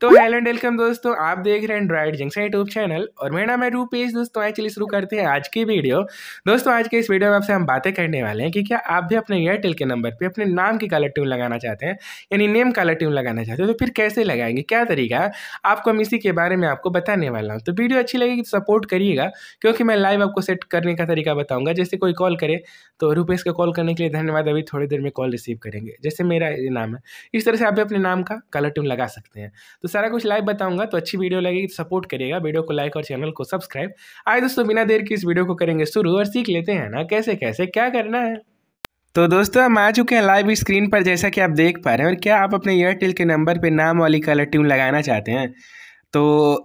तो hello and welcome दोस्तों आप देख रहे हैं एंड्रॉइड जंक्शन यूट्यूब चैनल और मेरा नाम है रूपेश दोस्तों आए चलिए शुरू करते हैं आज की वीडियो दोस्तों आज के इस वीडियो में आपसे हम बातें करने वाले हैं कि क्या आप भी अपने एयरटेल के नंबर पे अपने नाम की कलर ट्यून लगाना चाहते हैं यानी नेम कलर ट्यून लगाना चाहते हैं तो फिर कैसे लगाएंगे क्या तरीका है आपको हम इसी के बारे में आपको बताने वाला हूँ तो वीडियो अच्छी लगेगी तो सपोर्ट करिएगा क्योंकि मैं लाइव आपको सेट करने का तरीका बताऊँगा जैसे कोई कॉल करे तो रूपेश का कॉल करने के लिए धन्यवाद अभी थोड़ी देर में कॉल रिसीव करेंगे जैसे मेरा नाम है इस तरह से आप भी अपने नाम का कलर ट्यून लगा सकते हैं तो सारा कुछ लाइव बताऊंगा तो अच्छी वीडियो लगेगी तो सपोर्ट करिएगा वीडियो को लाइक और चैनल को सब्सक्राइब आए दोस्तों बिना देर के इस वीडियो को करेंगे शुरू और सीख लेते हैं ना कैसे कैसे क्या करना है तो दोस्तों हम आ चुके हैं लाइव स्क्रीन पर जैसा कि आप देख पा रहे हैं और क्या आप अपने एयरटेल के नंबर पर नाम वाली कलर ट्यून लगाना चाहते हैं तो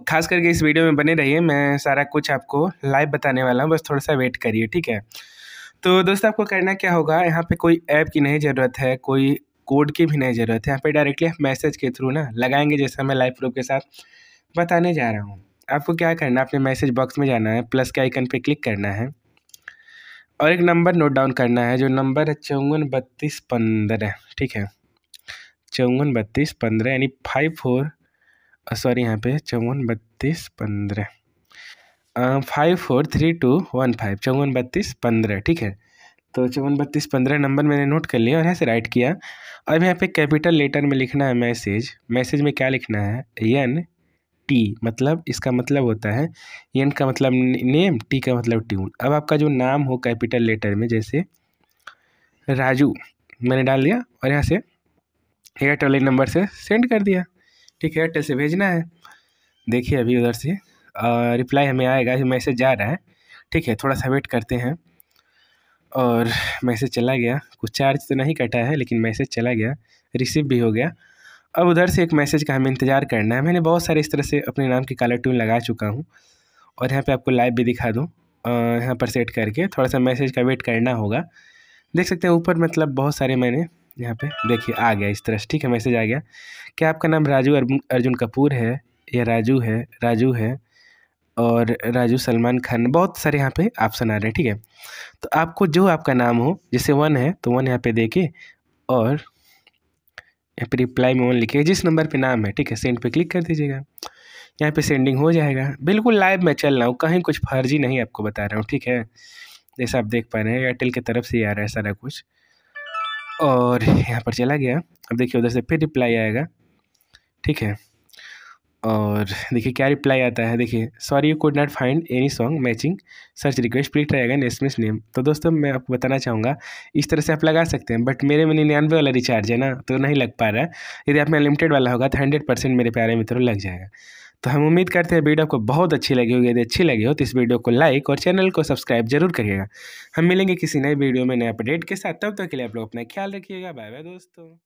खास करके इस वीडियो में बने रहिए मैं सारा कुछ आपको लाइव बताने वाला हूँ बस थोड़ा सा वेट करिए ठीक है तो दोस्तों आपको करना क्या होगा यहाँ पे कोई ऐप की नहीं ज़रूरत है कोई कोड की भी नहीं ज़रूरत है यहाँ पे डायरेक्टली आप मैसेज के थ्रू ना लगाएंगे जैसा मैं लाइव प्रूफ के साथ बताने जा रहा हूँ आपको क्या करना है अपने मैसेज बॉक्स में जाना है प्लस के आइकन पे क्लिक करना है और एक नंबर नोट डाउन करना है जो नंबर है चौवन बत्तीस पंद्रह ठीक है चौवन बत्तीस पंद्रह यानी फाइव फोर सॉरी यहाँ पे चौवन बत्तीस पंद्रह five four three two one five चौवन बत्तीस पंद्रह ठीक है तो चौवन बत्तीस पंद्रह नंबर मैंने नोट कर लिया और यहाँ से राइट किया अब यहाँ पे कैपिटल लेटर में लिखना है मैसेज मैसेज में क्या लिखना है एन टी मतलब इसका मतलब होता है एन का मतलब नेम टी का मतलब ट्यून अब आपका जो नाम हो कैपिटल लेटर में जैसे राजू मैंने डाल दिया और यहाँ से एयरटेल वाले नंबर से सेंड कर दिया ठीक है एयरटेल से भेजना है देखिए अभी उधर से रिप्लाई हमें आएगा मैसेज जा रहा है ठीक है थोड़ा सा वेट करते हैं और मैसेज चला गया कुछ चार्ज तो नहीं कटा है लेकिन मैसेज चला गया रिसीव भी हो गया अब उधर से एक मैसेज का हमें इंतज़ार करना है मैंने बहुत सारे इस तरह से अपने नाम की काला ट्यून लगा चुका हूँ और यहाँ पे आपको लाइव भी दिखा दूँ यहाँ पर सेट करके थोड़ा सा मैसेज का वेट करना होगा देख सकते हैं ऊपर मतलब बहुत सारे मैंने यहाँ पे देखिए आ गया इस तरह से ठीक है मैसेज आ गया क्या आपका नाम राजू अर्जुन कपूर है या राजू है राजू है और राजू सलमान खान बहुत सारे यहाँ पे ऑप्शन आ रहे हैं ठीक है तो आपको जो आपका नाम हो जैसे वन है तो वन यहाँ पे देके और यहाँ पर रिप्लाई में वन लिखे जिस नंबर पे नाम है ठीक है सेंड पे क्लिक कर दीजिएगा यहाँ पे सेंडिंग हो जाएगा बिल्कुल लाइव मैं चल रहा हूँ कहीं कुछ फर्जी नहीं आपको बता रहा हूँ ठीक है जैसा आप देख पा रहे हैं एयरटेल की तरफ से ही आ रहा है सारा कुछ और यहाँ पर चला गया अब देखिए उधर से फिर रिप्लाई आएगा ठीक है और देखिए क्या रिप्लाई आता है देखिए sorry you could not find any song matching search request please try again as name तो दोस्तों मैं आपको बताना चाहूँगा इस तरह से आप लगा सकते हैं बट मेरे में निन्यानवे वाला रिचार्ज है ना तो नहीं लग पा रहा है यदि आप में अनलिमिटेड वाला होगा तो हंड्रेड परसेंट मेरे प्यारे मित्रों लग जाएगा तो हम उम्मीद करते हैं वीडियो आपको बहुत अच्छी लगी होगी यदि अच्छी लगी हो तो इस वीडियो को लाइक और चैनल को सब्सक्राइब जरूर करिएगा हम मिलेंगे किसी नए वीडियो में नए अपडेट के साथ तब तक के लिए आप लोग अपना ख्याल रखिएगा बाय बाय दोस्तों